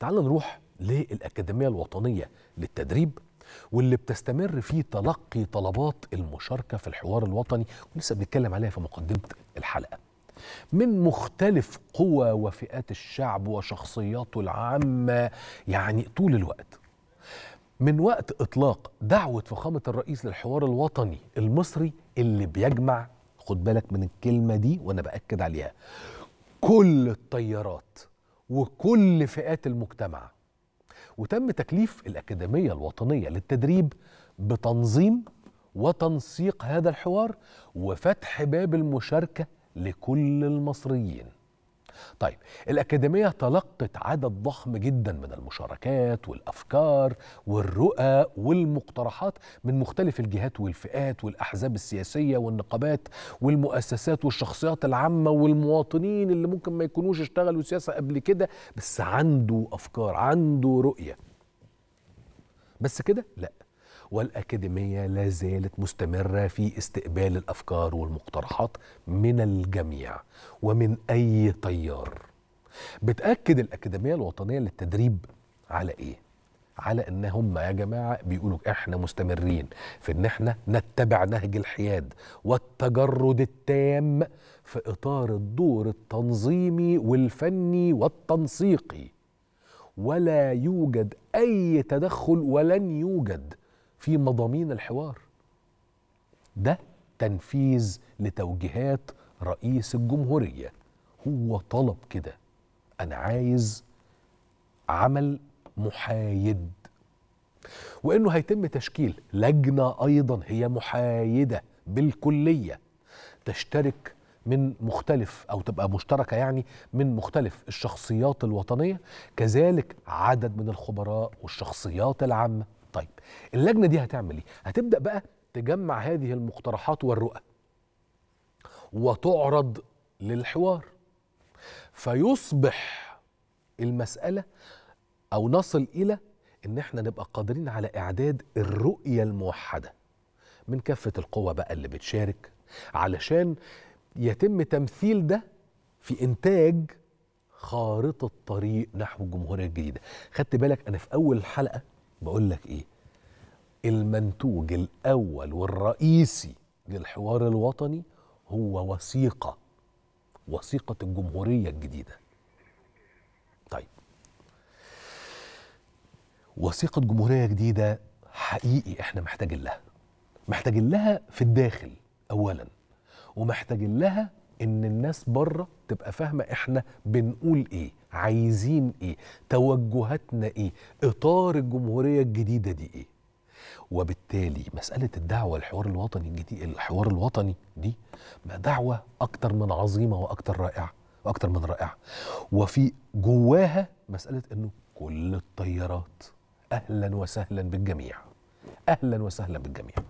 تعالى نروح للأكاديمية الوطنية للتدريب واللي بتستمر في تلقي طلبات المشاركة في الحوار الوطني ولسه بنتكلم عليها في مقدمة الحلقة من مختلف قوى وفئات الشعب وشخصياته العامة يعني طول الوقت من وقت إطلاق دعوة فخامة الرئيس للحوار الوطني المصري اللي بيجمع خد بالك من الكلمة دي وأنا بأكد عليها كل التيارات وكل فئات المجتمع وتم تكليف الأكاديمية الوطنية للتدريب بتنظيم وتنسيق هذا الحوار وفتح باب المشاركة لكل المصريين طيب الأكاديمية تلقت عدد ضخم جدا من المشاركات والأفكار والرؤى والمقترحات من مختلف الجهات والفئات والأحزاب السياسية والنقابات والمؤسسات والشخصيات العامة والمواطنين اللي ممكن ما يكونوش اشتغلوا سياسة قبل كده بس عنده أفكار عنده رؤية بس كده لأ والأكاديمية لا زالت مستمرة في استقبال الأفكار والمقترحات من الجميع ومن أي تيار بتأكد الأكاديمية الوطنية للتدريب على إيه؟ على ان هم يا جماعه بيقولوا احنا مستمرين في ان احنا نتبع نهج الحياد والتجرد التام في اطار الدور التنظيمي والفني والتنسيقي ولا يوجد اي تدخل ولن يوجد في مضامين الحوار ده تنفيذ لتوجيهات رئيس الجمهورية هو طلب كده أنا عايز عمل محايد وإنه هيتم تشكيل لجنة أيضا هي محايدة بالكلية تشترك من مختلف أو تبقى مشتركة يعني من مختلف الشخصيات الوطنية كذلك عدد من الخبراء والشخصيات العامة طيب اللجنه دي هتعمل ايه هتبدا بقى تجمع هذه المقترحات والرؤى وتعرض للحوار فيصبح المساله او نصل الى ان احنا نبقى قادرين على اعداد الرؤيه الموحده من كافه القوى بقى اللي بتشارك علشان يتم تمثيل ده في انتاج خارطه طريق نحو الجمهوريه الجديده خدت بالك انا في اول الحلقه بقول لك ايه المنتوج الاول والرئيسي للحوار الوطني هو وثيقه وثيقه الجمهوريه الجديده طيب وثيقه جمهوريه جديده حقيقي احنا محتاجين لها محتاجين لها في الداخل اولا ومحتاجين لها ان الناس بره تبقى فاهمه احنا بنقول ايه عايزين ايه توجهاتنا ايه اطار الجمهوريه الجديده دي ايه وبالتالي مساله الدعوه الحوار الوطني الجديد الحوار الوطني دي ما دعوه اكتر من عظيمه واكتر رائعه واكتر من رائعه وفي جواها مساله انه كل الطيارات اهلا وسهلا بالجميع اهلا وسهلا بالجميع